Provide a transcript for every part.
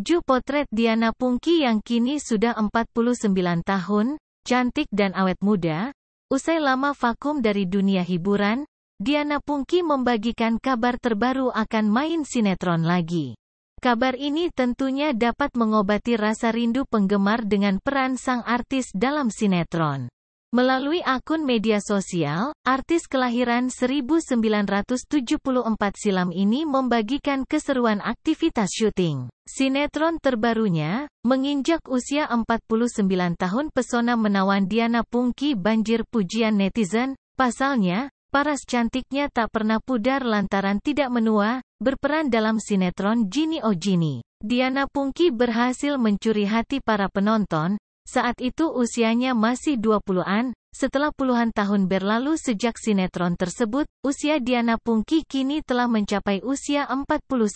7 potret Diana Pungki yang kini sudah 49 tahun, cantik dan awet muda, usai lama vakum dari dunia hiburan, Diana Pungki membagikan kabar terbaru akan main sinetron lagi. Kabar ini tentunya dapat mengobati rasa rindu penggemar dengan peran sang artis dalam sinetron. Melalui akun media sosial, artis kelahiran 1974 silam ini membagikan keseruan aktivitas syuting. Sinetron terbarunya, menginjak usia 49 tahun pesona menawan Diana Pungki banjir pujian netizen, pasalnya, paras cantiknya tak pernah pudar lantaran tidak menua, berperan dalam sinetron Gini O oh Gini. Diana Pungki berhasil mencuri hati para penonton, saat itu usianya masih 20-an, setelah puluhan tahun berlalu sejak sinetron tersebut, usia Diana Pungki kini telah mencapai usia 49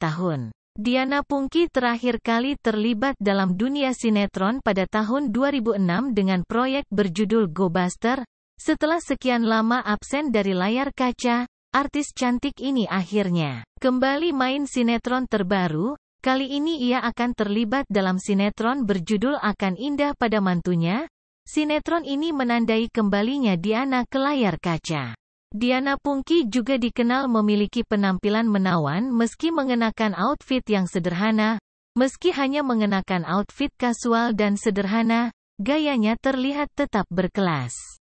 tahun. Diana Pungki terakhir kali terlibat dalam dunia sinetron pada tahun 2006 dengan proyek berjudul Go Buster. Setelah sekian lama absen dari layar kaca, artis cantik ini akhirnya kembali main sinetron terbaru, Kali ini ia akan terlibat dalam sinetron berjudul Akan Indah pada Mantunya. Sinetron ini menandai kembalinya Diana ke layar kaca. Diana Pungki juga dikenal memiliki penampilan menawan meski mengenakan outfit yang sederhana. Meski hanya mengenakan outfit kasual dan sederhana, gayanya terlihat tetap berkelas.